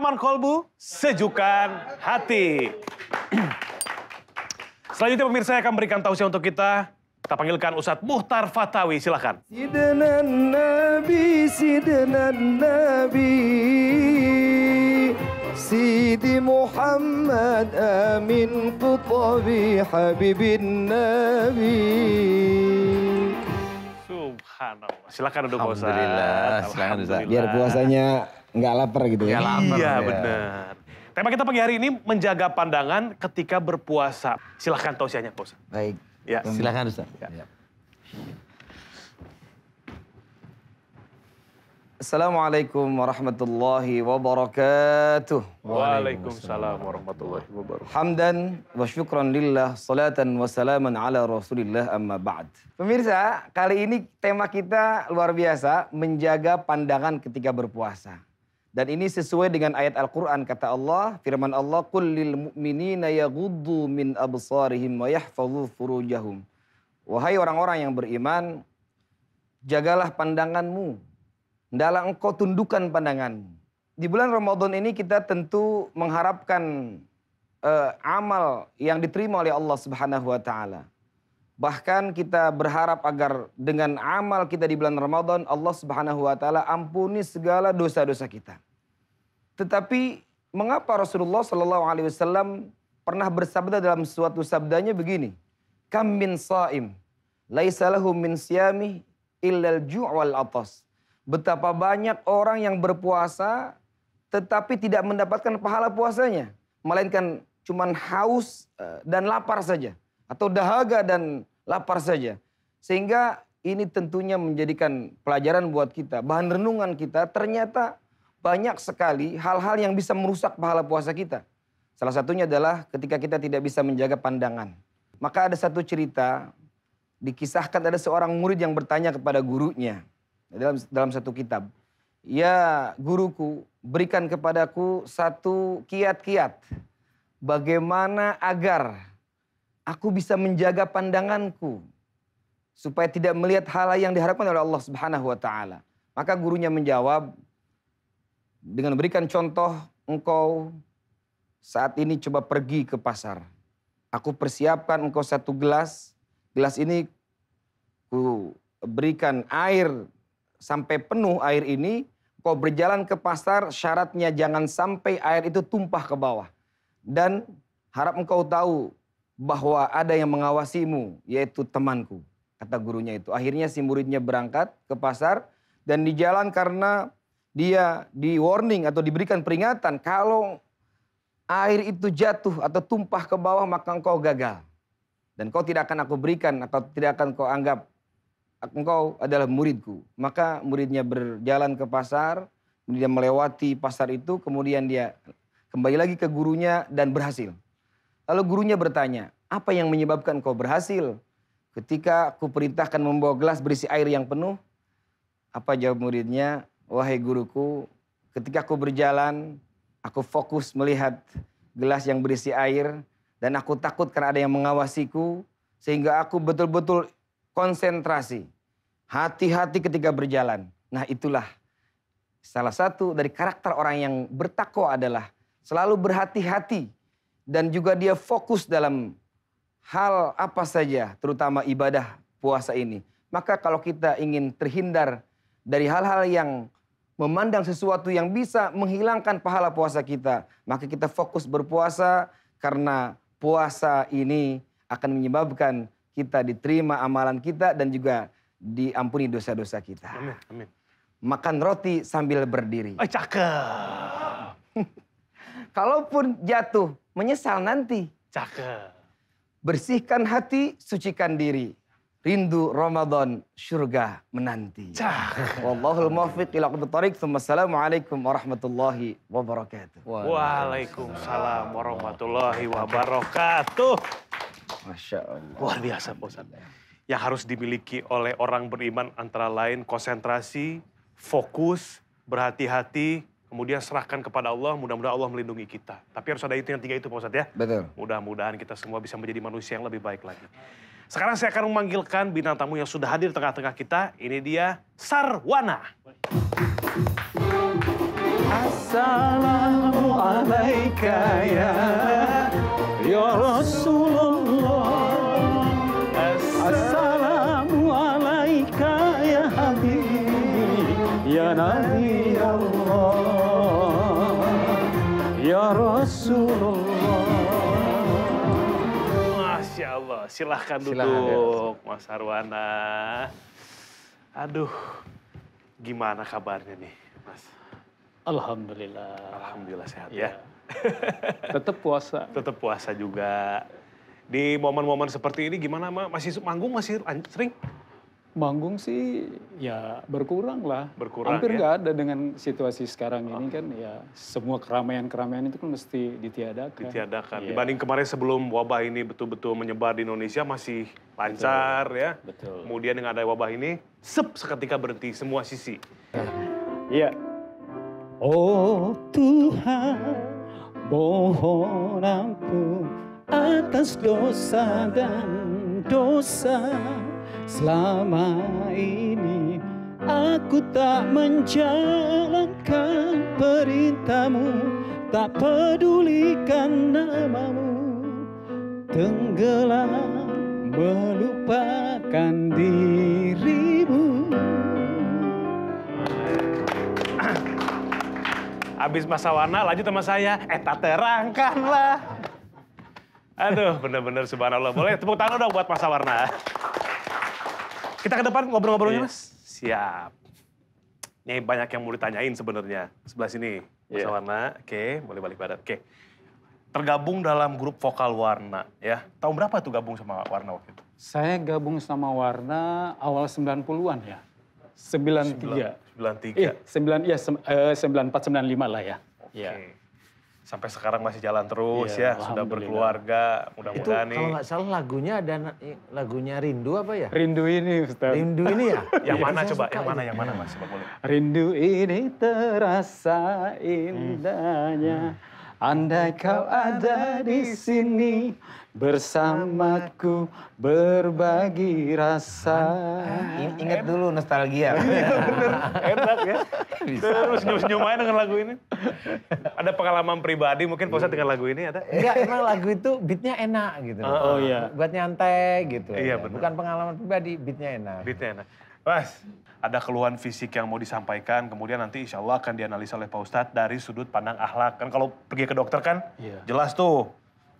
Abdurrahman Kolbu, Sejukkan Hati. Selanjutnya pemirsa akan berikan tausiah untuk kita. Kita panggilkan Ustadz Muhtar Fatawi, silakan. Sidenan Nabi, Sidenan Nabi, Sidi Muhammad Amin Qutabi Habibin Nabi. Subhanallah. Silakan duduk Alhamdulillah. Ustaz. Alhamdulillah. Biar puasanya nggak lapar gitu ya. lapar. Iya ya. benar. Tema kita pagi hari ini menjaga pandangan ketika berpuasa. Silahkan tausiahnya Pak Ustaz. Baik. Ya. Silahkan Ustaz. Ya. ya. Assalamualaikum warahmatullahi wabarakatuh. Waalaikumsalam warahmatullahi wabarakatuh. Hamdan wa syukran lillah, salatan wa salaman ala rasulillah amma ba'd. Pemirsa, kali ini tema kita luar biasa, menjaga pandangan ketika berpuasa. Dan ini sesuai dengan ayat Al-Quran kata Allah, firman Allah, Kullil mu'minina yaghuddu min abusarihim wa yahfadhu furujahum. Wahai orang-orang yang beriman, jagalah pandanganmu. Dalam engkau tundukkan pandangan Di bulan Ramadan ini kita tentu mengharapkan uh, amal yang diterima oleh Allah Subhanahu wa taala. Bahkan kita berharap agar dengan amal kita di bulan Ramadan Allah Subhanahu wa taala ampuni segala dosa-dosa kita. Tetapi mengapa Rasulullah Shallallahu alaihi wasallam pernah bersabda dalam suatu sabdanya begini, "Kam min saim, laisa min siyami illal ju' atas." Betapa banyak orang yang berpuasa tetapi tidak mendapatkan pahala puasanya, melainkan cuman haus eh, dan lapar saja atau dahaga dan lapar saja. Sehingga ini tentunya menjadikan pelajaran buat kita, bahan renungan kita ternyata banyak sekali hal-hal yang bisa merusak pahala puasa kita. Salah satunya adalah ketika kita tidak bisa menjaga pandangan. Maka ada satu cerita dikisahkan ada seorang murid yang bertanya kepada gurunya dalam dalam satu kitab. Ya guruku, berikan kepadaku satu kiat-kiat bagaimana agar Aku bisa menjaga pandanganku supaya tidak melihat hal yang diharapkan oleh Allah Subhanahu wa taala. Maka gurunya menjawab dengan memberikan contoh, engkau saat ini coba pergi ke pasar. Aku persiapkan engkau satu gelas, gelas ini ku berikan air sampai penuh air ini, kau berjalan ke pasar syaratnya jangan sampai air itu tumpah ke bawah. Dan harap engkau tahu bahwa ada yang mengawasimu, yaitu temanku, kata gurunya itu. Akhirnya si muridnya berangkat ke pasar dan di jalan karena dia di warning atau diberikan peringatan kalau air itu jatuh atau tumpah ke bawah maka engkau gagal. Dan kau tidak akan aku berikan atau tidak akan kau anggap engkau adalah muridku. Maka muridnya berjalan ke pasar, dia melewati pasar itu kemudian dia kembali lagi ke gurunya dan berhasil. Lalu gurunya bertanya, apa yang menyebabkan kau berhasil? Ketika aku perintahkan membawa gelas berisi air yang penuh, apa jawab muridnya? Wahai guruku, ketika aku berjalan, aku fokus melihat gelas yang berisi air, dan aku takut karena ada yang mengawasiku, sehingga aku betul-betul konsentrasi. Hati-hati ketika berjalan. Nah itulah salah satu dari karakter orang yang bertakwa adalah selalu berhati-hati dan juga dia fokus dalam hal apa saja, terutama ibadah puasa ini. Maka kalau kita ingin terhindar dari hal-hal yang memandang sesuatu yang bisa menghilangkan pahala puasa kita, maka kita fokus berpuasa karena puasa ini akan menyebabkan kita diterima amalan kita dan juga diampuni dosa-dosa kita. Amin, amin. Makan roti sambil berdiri. Oh, cakep. Kalaupun jatuh, menyesal nanti. Cakep. Bersihkan hati, sucikan diri. Rindu Ramadan surga menanti. Cakep. Wallahul muwaffiq ila aqwamit Assalamualaikum warahmatullahi wabarakatuh. Waalaikumsalam warahmatullahi wabarakatuh. Masya Allah. Luar biasa Pak Ustaz. Yang harus dimiliki oleh orang beriman antara lain konsentrasi, fokus, berhati-hati, Kemudian serahkan kepada Allah, mudah-mudahan Allah melindungi kita. Tapi harus ada itu yang tiga itu Pak Ustadz ya. Betul. Mudah-mudahan kita semua bisa menjadi manusia yang lebih baik lagi. Sekarang saya akan memanggilkan bintang tamu yang sudah hadir di tengah-tengah kita. Ini dia Sarwana. Assalamualaikum ya, ya Rasulullah. Silahkan duduk ya, Silahkan. Mas Arwana. Aduh, gimana kabarnya nih Mas? Alhamdulillah. Alhamdulillah sehat iya. ya. ya. Tetap puasa. Tetap puasa juga. Di momen-momen seperti ini gimana Mas? Masih manggung masih sering? manggung sih ya berkurang lah. Berkurang Hampir ya? nggak ya? ada dengan situasi sekarang oh. ini kan ya semua keramaian-keramaian itu kan mesti ditiadakan. Ditiadakan. Ya. Dibanding kemarin sebelum wabah ini betul-betul menyebar di Indonesia masih lancar Betul. ya. Betul. Kemudian dengan ada wabah ini sep seketika berhenti semua sisi. Iya. Oh Tuhan, mohon ampun atas dosa dan dosa Selama ini aku tak menjalankan perintahmu Tak pedulikan namamu Tenggelam melupakan dirimu Habis masa warna lanjut sama saya, eh tak terangkanlah. Aduh, bener-bener subhanallah. Boleh tepuk tangan dong buat masa warna. Kita ke depan ngobrol-ngobrolnya, yeah. Mas. Siap. Ini banyak yang mau ditanyain sebenarnya. Sebelah sini, iya. Mas yeah. Warna. Oke, boleh balik badan. Oke. Tergabung dalam grup vokal Warna ya. Tahun berapa tuh gabung sama Warna waktu itu? Saya gabung sama Warna awal 90-an ya. 93. 93. Iya, 9 ya 94 95 lah ya. Oke. Okay. Ya sampai sekarang masih jalan terus ya, ya sudah berkeluarga mudah-mudahan nih kalau nggak salah lagunya ada lagunya rindu apa ya rindu ini Ustaz. rindu ini ya iya, yang mana coba yang mana yang mana mas coba boleh rindu ini terasa indahnya hmm. andai kau ada di sini bersamaku berbagi rasa. Ingat dulu nostalgia. Iya, bener, enak ya. Terus senyum-senyum aja dengan lagu ini. Ada pengalaman pribadi mungkin Posa dengan lagu ini ada? Enggak, emang lagu itu beatnya enak gitu. Oh, oh iya. Buat nyantai gitu. Iya Bukan pengalaman pribadi, beatnya enak. Beatnya enak. Mas, ada keluhan fisik yang mau disampaikan, kemudian nanti insya Allah akan dianalisa oleh Pak Ustadz dari sudut pandang akhlak. Kan kalau pergi ke dokter kan, yeah. jelas tuh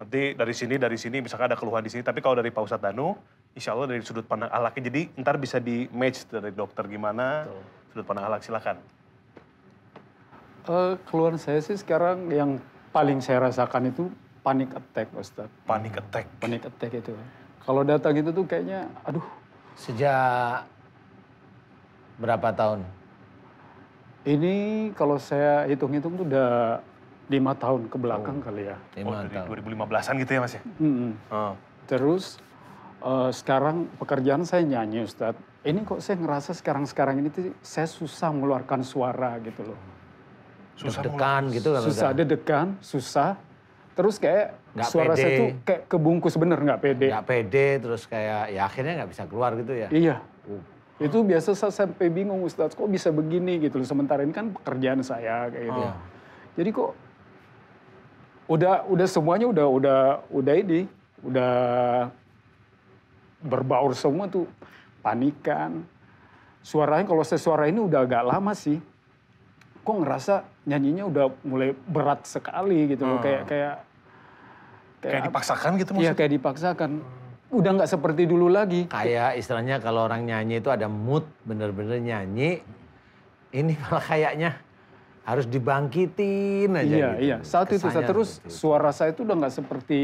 nanti dari sini dari sini misalkan ada keluhan di sini tapi kalau dari Pak Ustadz Danu insya Allah dari sudut pandang alaknya jadi ntar bisa di match dari dokter gimana Betul. sudut pandang alak silakan uh, keluhan saya sih sekarang yang paling saya rasakan itu panic attack Ustaz. Panic attack. Panic attack itu. Kalau datang itu tuh kayaknya aduh sejak berapa tahun? Ini kalau saya hitung-hitung tuh udah lima tahun ke belakang oh. kali ya. Oh, dari 2015-an gitu ya Mas ya? Mm-hmm. Oh. Terus uh, sekarang pekerjaan saya nyanyi Ustadz. Ini kok saya ngerasa sekarang-sekarang ini tuh saya susah mengeluarkan suara gitu loh. Susah dekan gitu kan? Susah dekan, susah. Terus kayak gak suara pede. saya tuh kayak kebungkus bener nggak pede. Nggak pede, terus kayak ya akhirnya nggak bisa keluar gitu ya? Iya. Uh. Itu biasa saya sampai bingung Ustadz kok bisa begini gitu loh. Sementara ini kan pekerjaan saya kayak gitu. Oh. Jadi kok udah udah semuanya udah udah udah ini udah berbaur semua tuh panikan suaranya kalau saya suara ini udah agak lama sih kok ngerasa nyanyinya udah mulai berat sekali gitu hmm. kayak kayak kayak, kayak dipaksakan gitu iya, maksudnya iya kayak dipaksakan udah nggak seperti dulu lagi kayak istilahnya kalau orang nyanyi itu ada mood bener-bener nyanyi ini malah kayaknya harus dibangkitin aja iya, gitu. Iya, saat itu saya terus itu. suara saya itu udah nggak seperti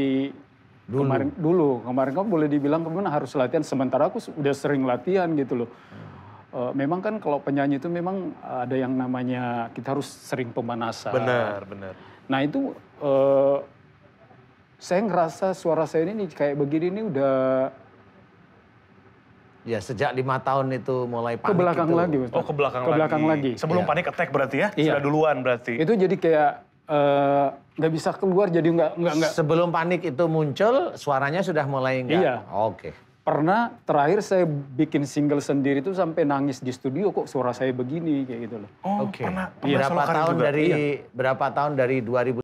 dulu. kemarin dulu. Kemarin kan boleh dibilang kemudian harus latihan sementara aku udah sering latihan gitu loh. Eh, memang kan kalau penyanyi itu memang ada yang namanya kita harus sering pemanasan. Benar, benar. Nah, itu uh, saya ngerasa suara saya ini kayak begini ini udah Ya sejak lima tahun itu mulai panik. Ke belakang itu. lagi, Ustaz. Oh ke belakang, ke belakang lagi. lagi. Sebelum ya. panik attack berarti ya? Iya. Sudah duluan berarti. Itu jadi kayak eh, nggak uh, bisa keluar jadi nggak nggak nggak. Sebelum panik itu muncul suaranya sudah mulai nggak. Iya. Oke. Okay. Pernah terakhir saya bikin single sendiri itu sampai nangis di studio kok suara saya begini kayak gitu loh. Oh, okay. berapa tahun juga? dari iya. berapa tahun dari